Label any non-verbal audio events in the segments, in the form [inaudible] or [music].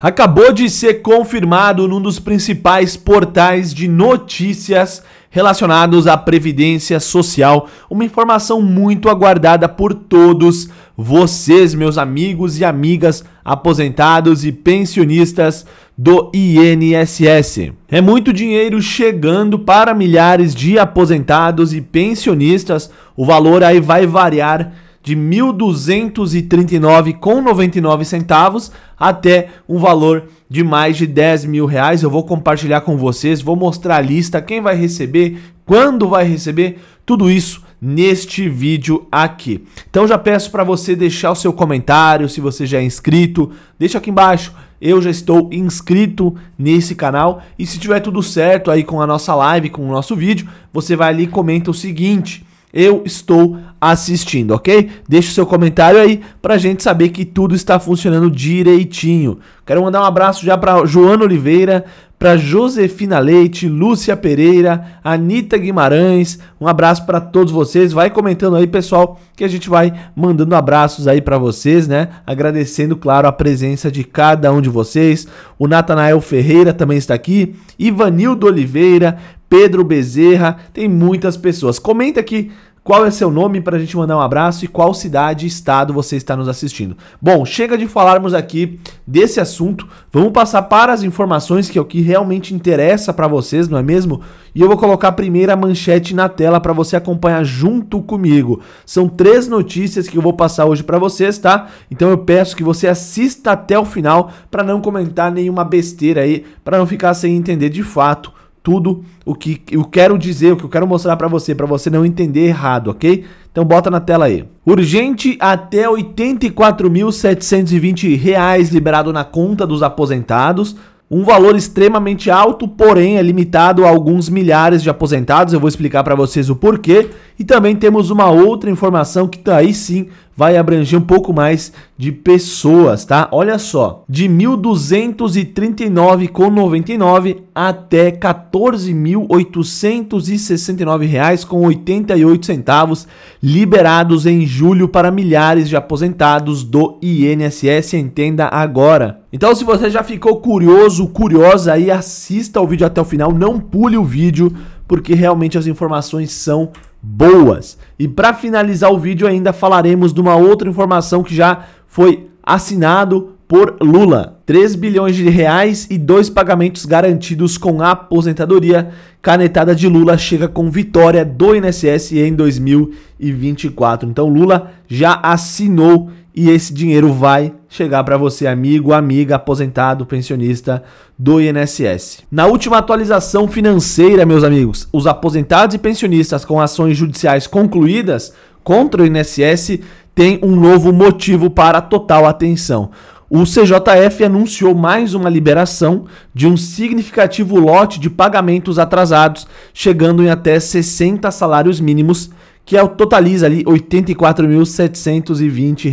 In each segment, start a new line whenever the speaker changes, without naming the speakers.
Acabou de ser confirmado num dos principais portais de notícias relacionados à previdência social, uma informação muito aguardada por todos vocês, meus amigos e amigas aposentados e pensionistas do INSS. É muito dinheiro chegando para milhares de aposentados e pensionistas. O valor aí vai variar de 1.239,99 centavos até um valor de mais de 10 mil reais. Eu vou compartilhar com vocês, vou mostrar a lista, quem vai receber, quando vai receber, tudo isso neste vídeo aqui. Então já peço para você deixar o seu comentário, se você já é inscrito, deixa aqui embaixo. Eu já estou inscrito nesse canal e se tiver tudo certo aí com a nossa live, com o nosso vídeo, você vai ali e comenta o seguinte: eu estou assistindo, ok? Deixe o seu comentário aí para a gente saber que tudo está funcionando direitinho. Quero mandar um abraço já para Joana Oliveira, para Josefina Leite, Lúcia Pereira, Anita Guimarães. Um abraço para todos vocês. Vai comentando aí, pessoal, que a gente vai mandando abraços aí para vocês, né? Agradecendo, claro, a presença de cada um de vocês. O Natanael Ferreira também está aqui, Ivanildo Oliveira, Pedro Bezerra, tem muitas pessoas. Comenta aqui qual é seu nome para a gente mandar um abraço e qual cidade e estado você está nos assistindo. Bom, chega de falarmos aqui desse assunto, vamos passar para as informações que é o que realmente interessa para vocês, não é mesmo? E eu vou colocar a primeira manchete na tela para você acompanhar junto comigo. São três notícias que eu vou passar hoje para vocês, tá? Então eu peço que você assista até o final para não comentar nenhuma besteira aí, para não ficar sem entender de fato tudo o que eu quero dizer, o que eu quero mostrar para você, para você não entender errado, ok? Então bota na tela aí. Urgente até R$ 84.720 liberado na conta dos aposentados. Um valor extremamente alto, porém é limitado a alguns milhares de aposentados. Eu vou explicar para vocês o porquê. E também temos uma outra informação que tá aí sim vai abranger um pouco mais de pessoas, tá? Olha só, de 1.239,99 até 14.869 reais com 88 centavos liberados em julho para milhares de aposentados do INSS, entenda agora. Então, se você já ficou curioso, curiosa aí, assista o vídeo até o final, não pule o vídeo, porque realmente as informações são boas. E para finalizar o vídeo, ainda falaremos de uma outra informação que já foi assinado por Lula. 3 bilhões de reais e dois pagamentos garantidos com a aposentadoria. Canetada de Lula chega com vitória do INSS em 2024. Então Lula já assinou e esse dinheiro vai chegar para você, amigo, amiga, aposentado, pensionista do INSS. Na última atualização financeira, meus amigos, os aposentados e pensionistas com ações judiciais concluídas contra o INSS têm um novo motivo para total atenção. O CJF anunciou mais uma liberação de um significativo lote de pagamentos atrasados, chegando em até 60 salários mínimos, que é totaliza ali R$ 84.720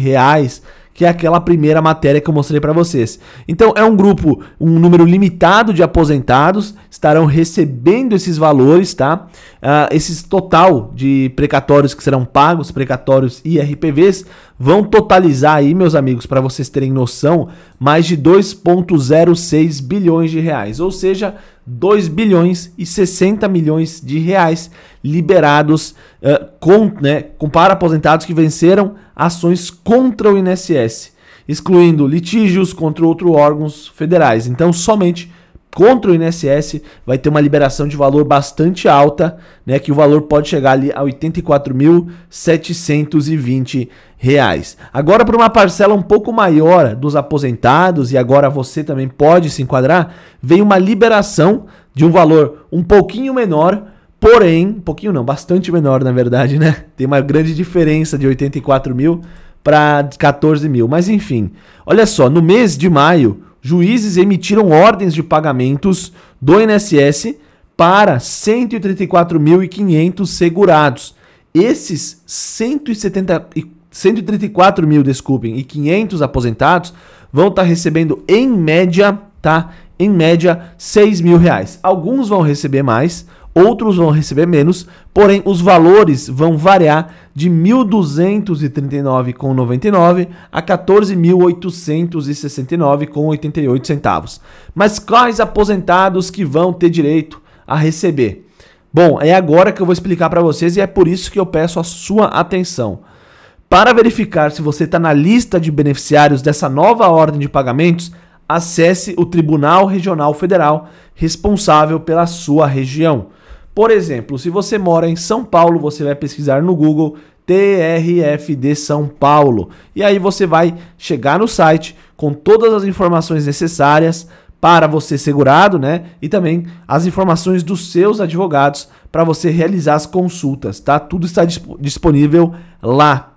que é aquela primeira matéria que eu mostrei para vocês. Então é um grupo, um número limitado de aposentados estarão recebendo esses valores, tá? Uh, esses total de precatórios que serão pagos, precatórios e RPVs, vão totalizar aí, meus amigos, para vocês terem noção, mais de 2,06 bilhões de reais. Ou seja, 2 bilhões e 60 milhões de reais liberados uh, com, né, com para aposentados que venceram ações contra o INSS, excluindo litígios contra outros órgãos federais. Então, somente contra o INSS vai ter uma liberação de valor bastante alta, né, que o valor pode chegar ali a R$ 84.720. Agora para uma parcela um pouco maior dos aposentados e agora você também pode se enquadrar, vem uma liberação de um valor um pouquinho menor, porém, um pouquinho não, bastante menor na verdade, né? [laughs] Tem uma grande diferença de 84 mil para 14 mil. Mas enfim, olha só, no mês de maio, juízes emitiram ordens de pagamentos do INSS para 134.500 segurados. Esses 170, 134 mil, desculpem, e 500 aposentados vão estar tá recebendo em média, tá? Em média, 6 mil reais. Alguns vão receber mais, outros vão receber menos, porém os valores vão variar de 1.239,99 a 14.869,88 centavos. Mas quais aposentados que vão ter direito a receber? Bom, é agora que eu vou explicar para vocês e é por isso que eu peço a sua atenção. Para verificar se você está na lista de beneficiários dessa nova ordem de pagamentos, acesse o Tribunal Regional Federal responsável pela sua região. Por exemplo, se você mora em São Paulo, você vai pesquisar no Google TRFD São Paulo. E aí você vai chegar no site com todas as informações necessárias para você segurado, né? E também as informações dos seus advogados para você realizar as consultas, tá? Tudo está disp disponível lá.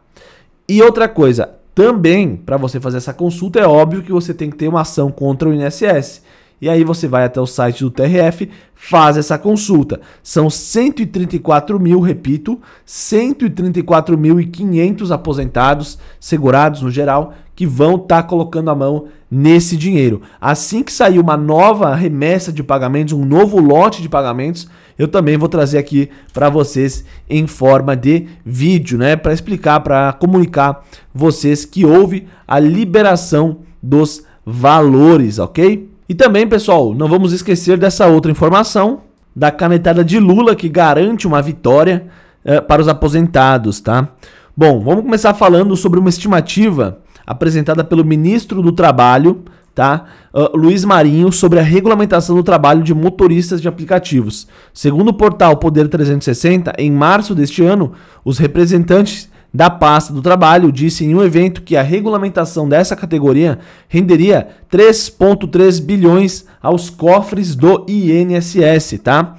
E outra coisa, também para você fazer essa consulta é óbvio que você tem que ter uma ação contra o INSS. E aí você vai até o site do TRF, faz essa consulta. São 134 mil, repito, 134.500 aposentados, segurados no geral, que vão estar tá colocando a mão nesse dinheiro. Assim que sair uma nova remessa de pagamentos, um novo lote de pagamentos, eu também vou trazer aqui para vocês em forma de vídeo, né, para explicar, para comunicar vocês que houve a liberação dos valores, OK? E também, pessoal, não vamos esquecer dessa outra informação da canetada de Lula que garante uma vitória eh, para os aposentados, tá? Bom, vamos começar falando sobre uma estimativa apresentada pelo ministro do Trabalho, tá? Uh, Luiz Marinho, sobre a regulamentação do trabalho de motoristas de aplicativos. Segundo o portal Poder 360, em março deste ano, os representantes da pasta do trabalho disse em um evento que a regulamentação dessa categoria renderia 3,3 bilhões aos cofres do INSS, tá?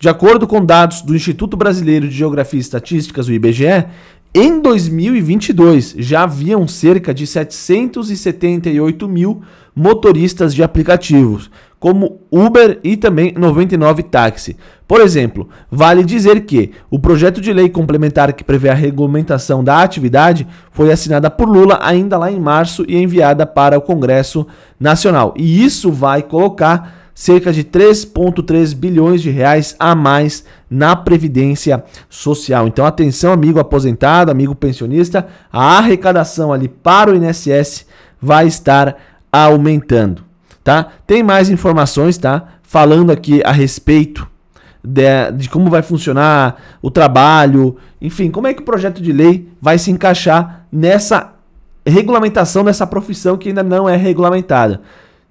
De acordo com dados do Instituto Brasileiro de Geografia e Estatísticas, o IBGE, em 2022 já haviam cerca de 778 mil motoristas de aplicativos, como Uber e também 99 Táxi. Por exemplo, vale dizer que o projeto de lei complementar que prevê a regulamentação da atividade foi assinada por Lula ainda lá em março e enviada para o Congresso Nacional. E isso vai colocar cerca de 3,3 bilhões de reais a mais na previdência social. Então, atenção, amigo aposentado, amigo pensionista, a arrecadação ali para o INSS vai estar aumentando tá? Tem mais informações, tá? Falando aqui a respeito de, de, como vai funcionar o trabalho, enfim, como é que o projeto de lei vai se encaixar nessa regulamentação dessa profissão que ainda não é regulamentada.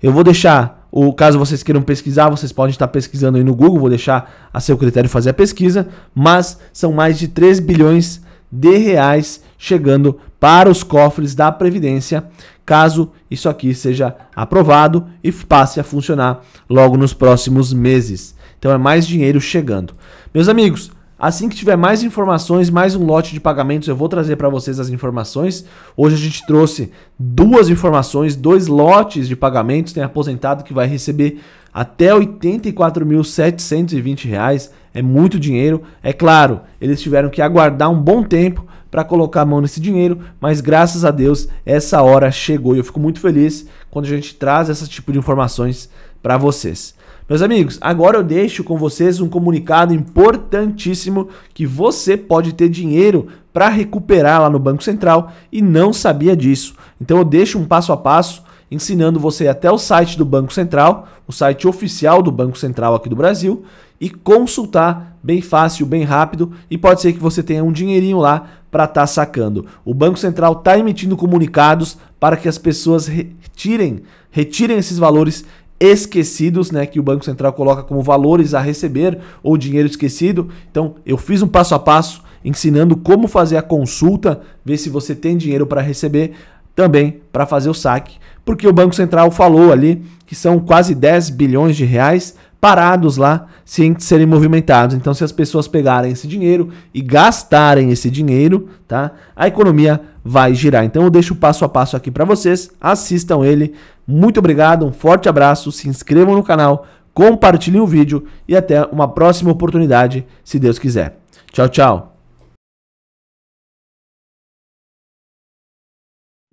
Eu vou deixar o caso vocês queiram pesquisar, vocês podem estar pesquisando aí no Google, vou deixar a seu critério fazer a pesquisa, mas são mais de 3 bilhões de reais chegando para os cofres da Previdência, caso isso aqui seja aprovado e passe a funcionar logo nos próximos meses. Então é mais dinheiro chegando. Meus amigos, assim que tiver mais informações, mais um lote de pagamentos, eu vou trazer para vocês as informações. Hoje a gente trouxe duas informações, dois lotes de pagamentos. Tem aposentado que vai receber até R$ 84.720. É muito dinheiro. É claro, eles tiveram que aguardar um bom tempo para colocar a mão nesse dinheiro, mas graças a Deus essa hora chegou e eu fico muito feliz quando a gente traz esse tipo de informações para vocês. Meus amigos, agora eu deixo com vocês um comunicado importantíssimo que você pode ter dinheiro para recuperar lá no Banco Central e não sabia disso. Então eu deixo um passo a passo ensinando você até o site do Banco Central, o site oficial do Banco Central aqui do Brasil, e consultar bem fácil, bem rápido, e pode ser que você tenha um dinheirinho lá para estar tá sacando. O Banco Central está emitindo comunicados para que as pessoas retirem, retirem esses valores esquecidos, né, que o Banco Central coloca como valores a receber ou dinheiro esquecido. Então, eu fiz um passo a passo ensinando como fazer a consulta, ver se você tem dinheiro para receber, também para fazer o saque, porque o Banco Central falou ali que são quase 10 bilhões de reais parados lá sem serem movimentados. Então, se as pessoas pegarem esse dinheiro e gastarem esse dinheiro, tá? A economia vai girar. Então, eu deixo o passo a passo aqui para vocês. Assistam ele. Muito obrigado, um forte abraço, se inscrevam no canal, compartilhem o vídeo e até uma próxima oportunidade, se Deus quiser. Tchau, tchau.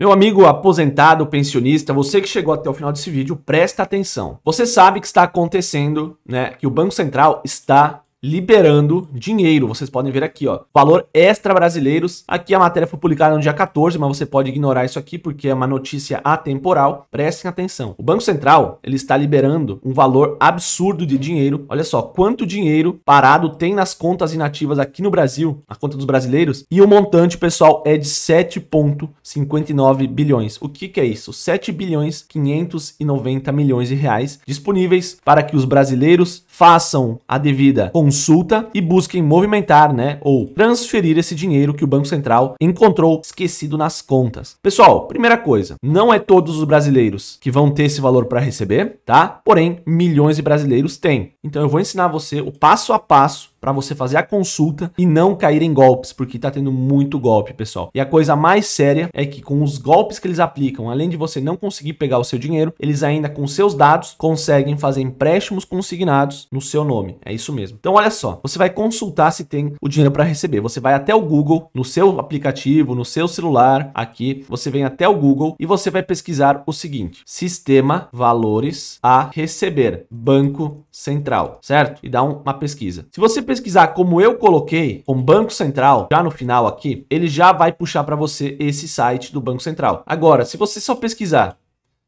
Meu amigo aposentado, pensionista, você que chegou até o final desse vídeo, presta atenção. Você sabe que está acontecendo, né, que o Banco Central está liberando dinheiro. Vocês podem ver aqui, ó, valor extra brasileiros. Aqui a matéria foi publicada no dia 14, mas você pode ignorar isso aqui porque é uma notícia atemporal. Prestem atenção. O Banco Central, ele está liberando um valor absurdo de dinheiro. Olha só, quanto dinheiro parado tem nas contas inativas aqui no Brasil, na conta dos brasileiros, e o montante, pessoal, é de 7.59 bilhões. O que que é isso? 7 bilhões 590 milhões de reais disponíveis para que os brasileiros façam a devida consulta e busquem movimentar, né, ou transferir esse dinheiro que o Banco Central encontrou esquecido nas contas. Pessoal, primeira coisa, não é todos os brasileiros que vão ter esse valor para receber, tá? Porém, milhões de brasileiros têm. Então eu vou ensinar você o passo a passo para você fazer a consulta e não cair em golpes, porque tá tendo muito golpe, pessoal. E a coisa mais séria é que com os golpes que eles aplicam, além de você não conseguir pegar o seu dinheiro, eles ainda com seus dados conseguem fazer empréstimos consignados no seu nome. É isso mesmo. Então olha só, você vai consultar se tem o dinheiro para receber. Você vai até o Google, no seu aplicativo, no seu celular, aqui, você vem até o Google e você vai pesquisar o seguinte: Sistema Valores a receber, Banco Central, certo? E dá um, uma pesquisa. Se você pesquisar como eu coloquei, com Banco Central, já no final aqui, ele já vai puxar para você esse site do Banco Central. Agora, se você só pesquisar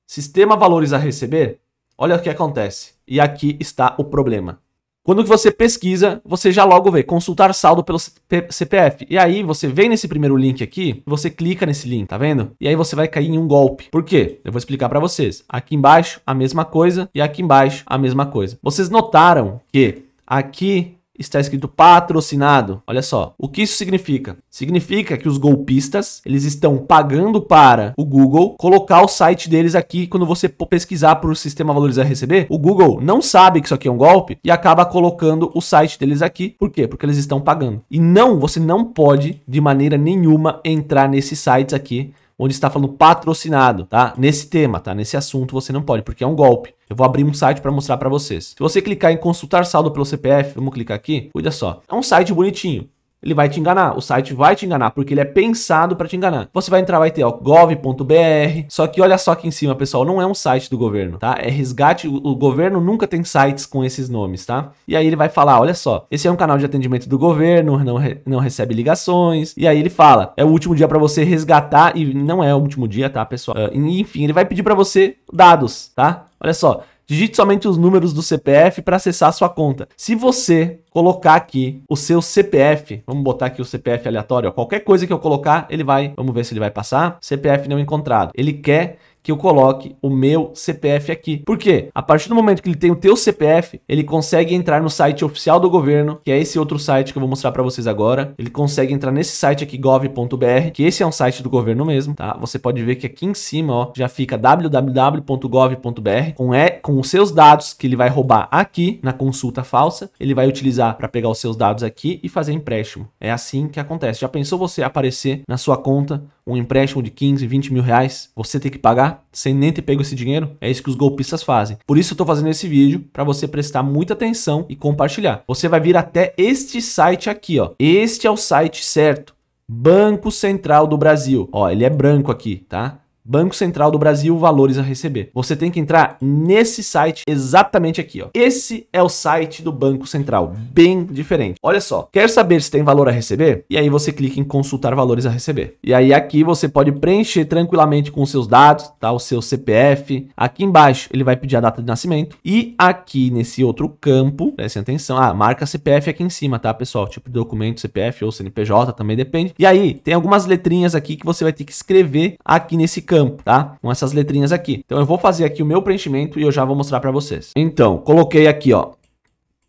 Sistema Valores a Receber, olha o que acontece. E aqui está o problema. Quando você pesquisa, você já logo vê consultar saldo pelo CPF. E aí você vem nesse primeiro link aqui, você clica nesse link, tá vendo? E aí você vai cair em um golpe. Por quê? Eu vou explicar para vocês. Aqui embaixo a mesma coisa e aqui embaixo a mesma coisa. Vocês notaram que aqui está escrito patrocinado. Olha só, o que isso significa? Significa que os golpistas, eles estão pagando para o Google colocar o site deles aqui quando você pesquisar por sistema valorizar receber, o Google não sabe que isso aqui é um golpe e acaba colocando o site deles aqui. Por quê? Porque eles estão pagando. E não, você não pode de maneira nenhuma entrar nesses sites aqui onde está falando patrocinado, tá? Nesse tema, tá? Nesse assunto você não pode, porque é um golpe. Eu vou abrir um site para mostrar para vocês. Se você clicar em consultar saldo pelo CPF, vamos clicar aqui, olha só. É um site bonitinho ele vai te enganar. O site vai te enganar, porque ele é pensado para te enganar. Você vai entrar, vai ter gov.br. Só que olha só aqui em cima, pessoal, não é um site do governo, tá? É resgate. O, o governo nunca tem sites com esses nomes, tá? E aí ele vai falar: olha só, esse é um canal de atendimento do governo, não, re, não recebe ligações. E aí ele fala: é o último dia para você resgatar. E não é o último dia, tá, pessoal? Uh, enfim, ele vai pedir para você dados, tá? Olha só, digite somente os números do CPF para acessar a sua conta. Se você colocar aqui o seu CPF, vamos botar aqui o CPF aleatório, ó, qualquer coisa que eu colocar, ele vai, vamos ver se ele vai passar, CPF não encontrado. Ele quer que eu coloque o meu CPF aqui. Por quê? A partir do momento que ele tem o teu CPF, ele consegue entrar no site oficial do governo, que é esse outro site que eu vou mostrar para vocês agora. Ele consegue entrar nesse site aqui gov.br, que esse é um site do governo mesmo, tá? Você pode ver que aqui em cima, ó, já fica www.gov.br com é com os seus dados que ele vai roubar aqui na consulta falsa, ele vai utilizar para pegar os seus dados aqui e fazer empréstimo. É assim que acontece. Já pensou você aparecer na sua conta um empréstimo de 15, 20 mil reais, você tem que pagar sem nem ter pego esse dinheiro? É isso que os golpistas fazem. Por isso eu estou fazendo esse vídeo para você prestar muita atenção e compartilhar. Você vai vir até este site aqui, ó. Este é o site certo. Banco Central do Brasil. Ó, ele é branco aqui, tá? Banco Central do Brasil, valores a receber. Você tem que entrar nesse site exatamente aqui, ó. Esse é o site do Banco Central, bem diferente. Olha só, quer saber se tem valor a receber? E aí você clica em consultar valores a receber. E aí aqui você pode preencher tranquilamente com seus dados, tá? O seu CPF. Aqui embaixo ele vai pedir a data de nascimento e aqui nesse outro campo, prestem atenção, ah, marca CPF aqui em cima, tá, pessoal? Tipo de documento, CPF ou CNPJ, também depende. E aí tem algumas letrinhas aqui que você vai ter que escrever aqui nesse campo campo, tá? Com essas letrinhas aqui. Então eu vou fazer aqui o meu preenchimento e eu já vou mostrar para vocês. Então, coloquei aqui, ó,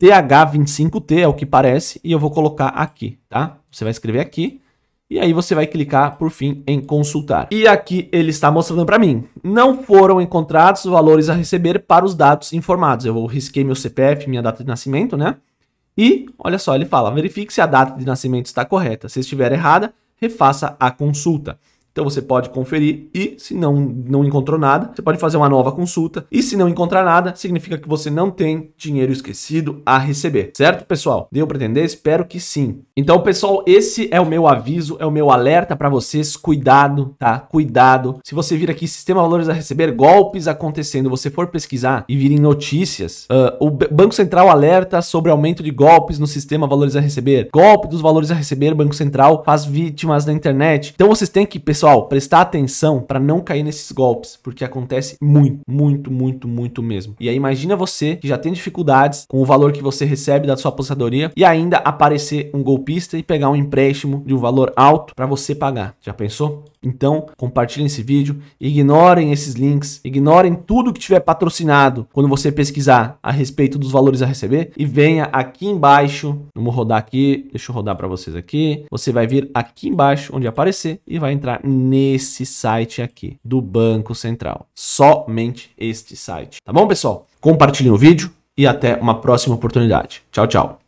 TH25T é o que parece e eu vou colocar aqui, tá? Você vai escrever aqui e aí você vai clicar, por fim, em consultar. E aqui ele está mostrando para mim. Não foram encontrados valores a receber para os dados informados. Eu risquei meu CPF, minha data de nascimento, né? E, olha só, ele fala, verifique se a data de nascimento está correta. Se estiver errada, refaça a consulta. Então você pode conferir e se não não encontrou nada, você pode fazer uma nova consulta. E se não encontrar nada, significa que você não tem dinheiro esquecido a receber. Certo, pessoal? Deu para entender? Espero que sim. Então, pessoal, esse é o meu aviso, é o meu alerta para vocês, cuidado, tá? Cuidado. Se você vir aqui sistema valores a receber, golpes acontecendo, você for pesquisar e vir em notícias, uh, o Banco Central alerta sobre aumento de golpes no sistema valores a receber. Golpe dos valores a receber, Banco Central faz vítimas na internet. Então vocês têm que, pessoal, pessoal, prestar atenção para não cair nesses golpes, porque acontece muito, muito, muito, muito mesmo. E aí imagina você que já tem dificuldades com o valor que você recebe da sua aposentadoria e ainda aparecer um golpista e pegar um empréstimo de um valor alto para você pagar. Já pensou? Então, compartilhem esse vídeo, ignorem esses links, ignorem tudo que tiver patrocinado quando você pesquisar a respeito dos valores a receber e venha aqui embaixo, vamos rodar aqui, deixa eu rodar para vocês aqui. Você vai vir aqui embaixo onde aparecer e vai entrar em nesse site aqui do Banco Central. Somente este site. Tá bom, pessoal? Compartilhem o vídeo e até uma próxima oportunidade. Tchau, tchau.